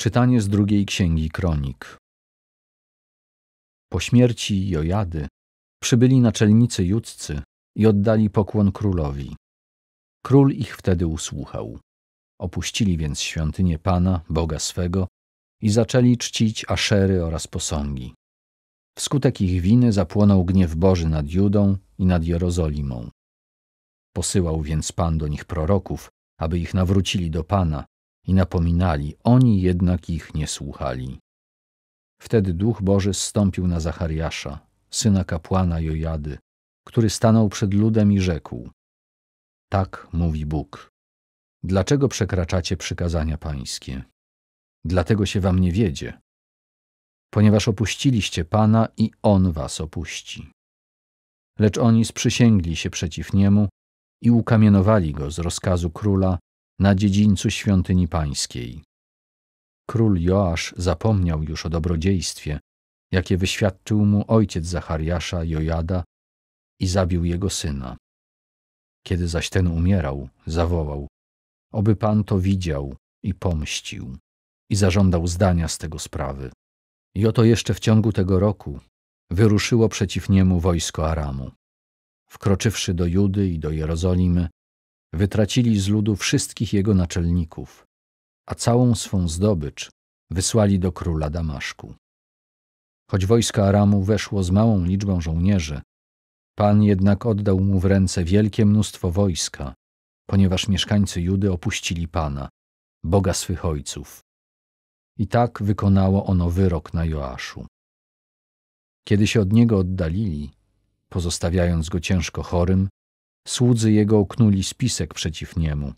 Czytanie z drugiej księgi kronik. Po śmierci Jojady przybyli naczelnicy judzcy i oddali pokłon królowi. Król ich wtedy usłuchał. Opuścili więc świątynię Pana, Boga swego, i zaczęli czcić aszery oraz posągi. Wskutek ich winy zapłonął gniew Boży nad Judą i nad Jerozolimą. Posyłał więc Pan do nich proroków, aby ich nawrócili do Pana i napominali, oni jednak ich nie słuchali. Wtedy Duch Boży zstąpił na Zachariasza, syna kapłana Jojady, który stanął przed ludem i rzekł: Tak mówi Bóg. Dlaczego przekraczacie przykazania pańskie? Dlatego się wam nie wiedzie. Ponieważ opuściliście Pana i On was opuści. Lecz oni sprzysięgli się przeciw niemu i ukamienowali go z rozkazu króla na dziedzińcu świątyni pańskiej. Król Joasz zapomniał już o dobrodziejstwie, jakie wyświadczył mu ojciec Zachariasza Jojada i zabił jego syna. Kiedy zaś ten umierał, zawołał, oby pan to widział i pomścił i zażądał zdania z tego sprawy. I oto jeszcze w ciągu tego roku wyruszyło przeciw niemu wojsko Aramu. Wkroczywszy do Judy i do Jerozolimy, wytracili z ludu wszystkich jego naczelników, a całą swą zdobycz wysłali do króla Damaszku. Choć wojska Aramu weszło z małą liczbą żołnierzy, Pan jednak oddał mu w ręce wielkie mnóstwo wojska, ponieważ mieszkańcy Judy opuścili Pana, Boga swych ojców. I tak wykonało ono wyrok na Joaszu. Kiedy się od niego oddalili, pozostawiając go ciężko chorym, Słudzy jego oknuli spisek przeciw niemu,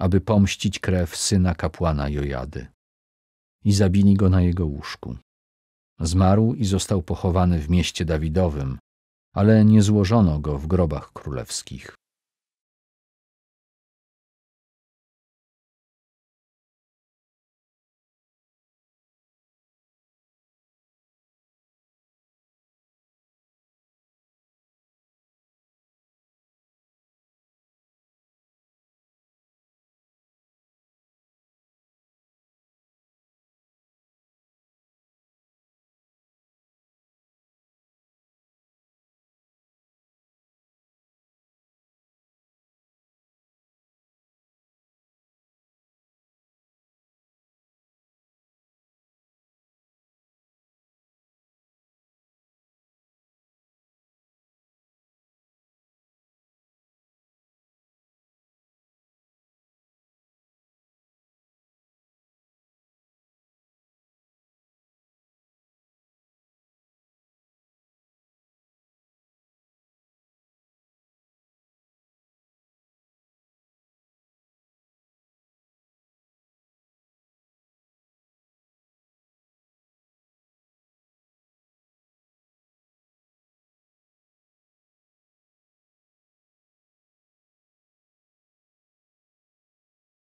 aby pomścić krew syna kapłana Jojady. I zabili go na jego łóżku. Zmarł i został pochowany w mieście Dawidowym, ale nie złożono go w grobach królewskich.